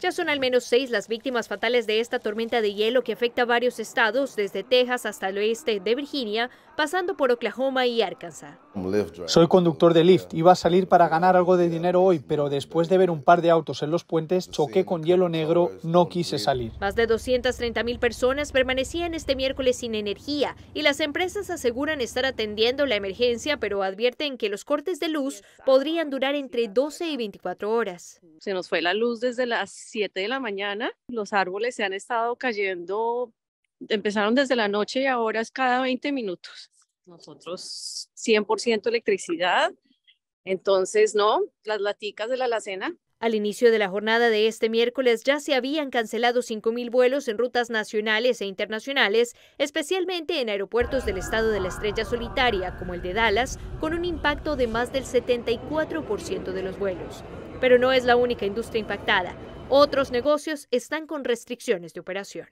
Ya son al menos seis las víctimas fatales de esta tormenta de hielo que afecta varios estados, desde Texas hasta el oeste de Virginia, pasando por Oklahoma y Arkansas. Soy conductor de Lyft, iba a salir para ganar algo de dinero hoy, pero después de ver un par de autos en los puentes, choqué con hielo negro, no quise salir. Más de 230 mil personas permanecían este miércoles sin energía y las empresas aseguran estar atendiendo la emergencia, pero advierten que los cortes de luz podrían durar entre 12 y 24 horas. Se nos fue la luz desde las 7 de la mañana. Los árboles se han estado cayendo, empezaron desde la noche y ahora es cada 20 minutos. Nosotros 100% electricidad, entonces no, las laticas de la alacena al inicio de la jornada de este miércoles ya se habían cancelado 5.000 vuelos en rutas nacionales e internacionales, especialmente en aeropuertos del estado de la Estrella Solitaria, como el de Dallas, con un impacto de más del 74% de los vuelos pero no es la única industria impactada. Otros negocios están con restricciones de operación.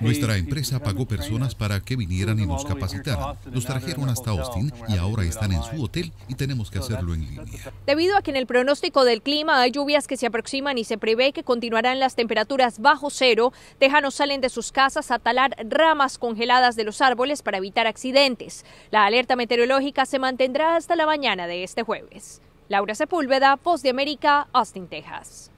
Nuestra empresa pagó personas para que vinieran y nos capacitaran. Nos trajeron hasta Austin y ahora están en su hotel y tenemos que hacerlo en línea. Debido a que en el pronóstico del clima hay lluvias que se aproximan y se prevé que continuarán las temperaturas bajo cero, tejanos salen de sus casas a talar ramas congeladas de los árboles para evitar accidentes. La alerta meteorológica se mantendrá hasta la mañana de este jueves. Laura Sepúlveda, Voz de América, Austin, Texas.